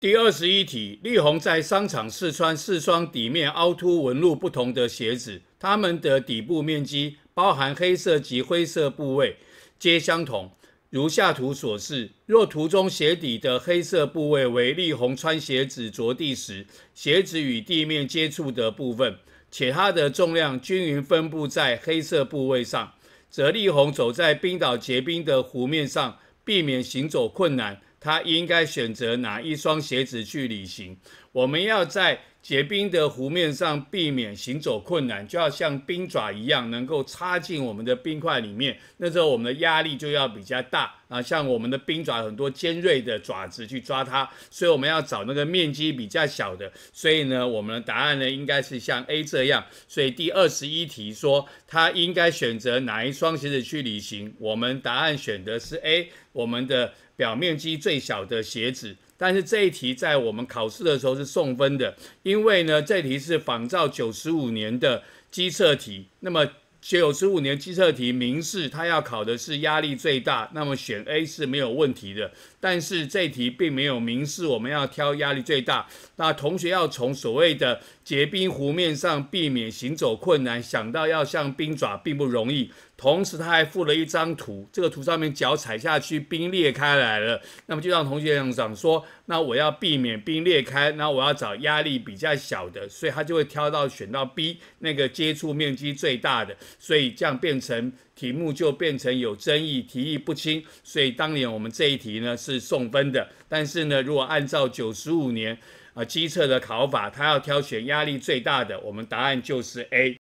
第二十一题，力宏在商场试穿四双底面凹凸纹路不同的鞋子，它们的底部面积包含黑色及灰色部位皆相同，如下图所示。若图中鞋底的黑色部位为力宏穿鞋子着地时鞋子与地面接触的部分，且它的重量均匀分布在黑色部位上，则力宏走在冰岛结冰的湖面上，避免行走困难。他应该选择哪一双鞋子去旅行？我们要在。结冰的湖面上，避免行走困难，就要像冰爪一样，能够插进我们的冰块里面。那时候我们的压力就要比较大啊，像我们的冰爪很多尖锐的爪子去抓它，所以我们要找那个面积比较小的。所以呢，我们的答案呢应该是像 A 这样。所以第二十一题说，他应该选择哪一双鞋子去旅行？我们答案选的是 A，我们的表面积最小的鞋子。但是这一题在我们考试的时候是送分的，因为呢，这题是仿照九十五年的机测题。那么。九十五年测题明示他要考的是压力最大，那么选 A 是没有问题的。但是这题并没有明示我们要挑压力最大。那同学要从所谓的结冰湖面上避免行走困难，想到要像冰爪并不容易。同时他还附了一张图，这个图上面脚踩下去冰裂开来了。那么就让同学想说，那我要避免冰裂开，那我要找压力比较小的，所以他就会挑到选到 B 那个接触面积最大的。所以这样变成题目就变成有争议、题意不清。所以当年我们这一题呢是送分的，但是呢，如果按照九十五年啊机测的考法，他要挑选压力最大的，我们答案就是 A。